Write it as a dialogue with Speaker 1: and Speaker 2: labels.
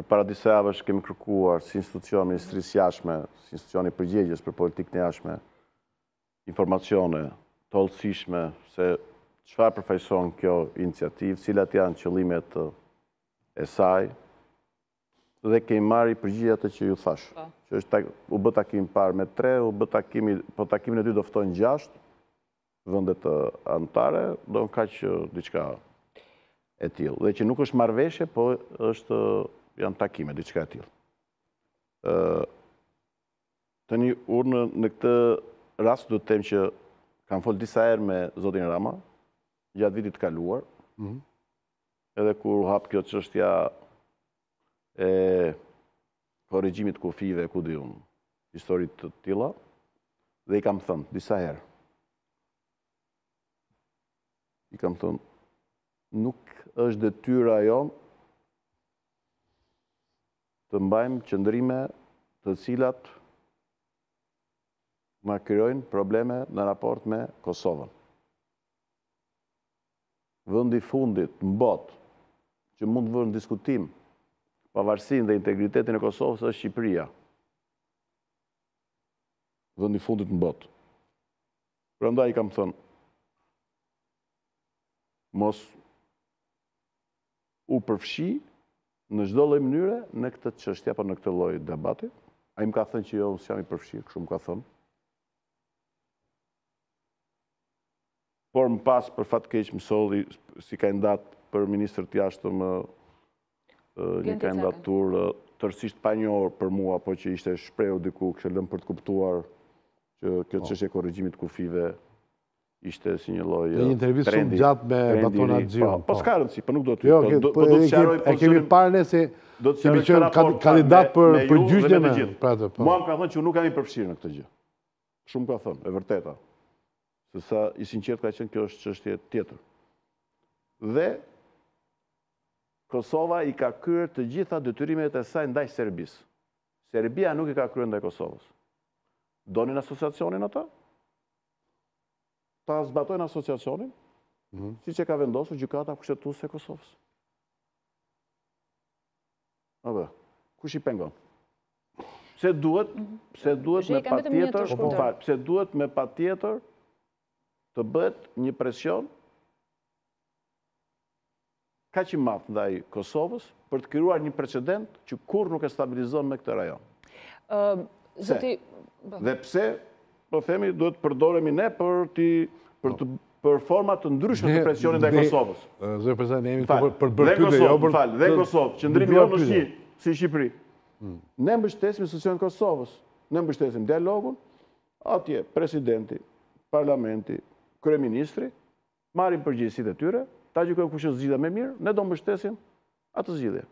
Speaker 1: Për para disa javësh kemi kërkuar si institucion ministrisë jashme, si institucion i përgjegjës për politikën jashme, informacione, të hollësishme se qëfar përfajson kjo iniciativë, cilat janë qëlimet e saj, dhe kemi marri përgjigjate që ju thashë. Po. Që është u bët takim parë me tre, u bët takimi, po takimin e dy doftojnë gjashtë, vëndet antare, do në ka që diqka e tjilë. Dhe që nuk është marveshe, po është janë takime, e atil. Të një urnë në këtë rast du të temë që kam folë disa erë me Zotin Rama, gjatë vitit kaluar, mhm. edhe kur hapë kjo qështja e korrigjimit kufive, ku di unë, historit të tila, dhe i kam thënë, disa herë, i kam thënë, nuk është dhe tyra jonë të mbajmë qëndrime të cilat ma kryojnë probleme në raport me Kosovën. Vëndi fundit në bot që mund vërë në diskutim pavarësin dhe integritetin e Kosovës është Shqipëria. Vëndi fundit në bot. Përënda i kam thënë, mos u përfshi në gjdo lej mënyre, në këtë qështja pa në këtë lojë debati. A im ka thënë që jo, nësë jam i përfshirë, këshu më ka thënë. Por më pas, për fatë keqë, më soli, si ka ndatë për Ministrë të jashtëm, një ka ndatur tërsisht pa një orë për mua, po që ishte shprejo diku, kështë lëmë për të kuptuar që kjo qështje po. korrigjimit kufive, ishte si një lojë eh, trendi. Një intervjit shumë gjatë me Batona Gjion. Po, po, po. s'ka rëndësi, po nuk do të jo. Po e kemi parë ne se kemi qënë kandidat për gjyqnje me gjithë. Pra Mua më ka thënë që nuk kam i përfshirë në këtë gjë. Shumë ka thënë, e vërteta. Se sa i sinqert ka qënë kjo është qështje tjetër. Dhe Kosova i ka kërë të gjitha dëtyrimet e saj ndaj Serbis. Serbia nuk i ka kërë ndaj Kosovës. Donin asosiacionin ato? ta zbatojnë asociacionin, mhm. si që ka vendosur gjukata kushtetu e Kosovës. A dhe, kush i pengon? Pse duhet, pse duhet me pa tjetër, po pse duhet me pa tjetër të bët një presion ka që matë ndaj Kosovës për të kiruar një precedent që kur nuk e stabilizon me këtë rajon. Dhe pse po themi, duhet përdoremi ne për të për të për format të ndryshme të presionit dhe Kosovës. Zërë përzajnë, ne jemi jo të bërë pyde. Dhe Kosovë, falë, dhe Kosovë, që ndrimi jo në shi, si Shqipëri. Ne mbështesim institucion Kosovës, ne mbështesim dialogun, atje presidenti, parlamenti, kreministri, marim përgjithësit e tyre, ta gjykojmë kushën zgjida me mirë, ne do mbështesim atë zgjidhe.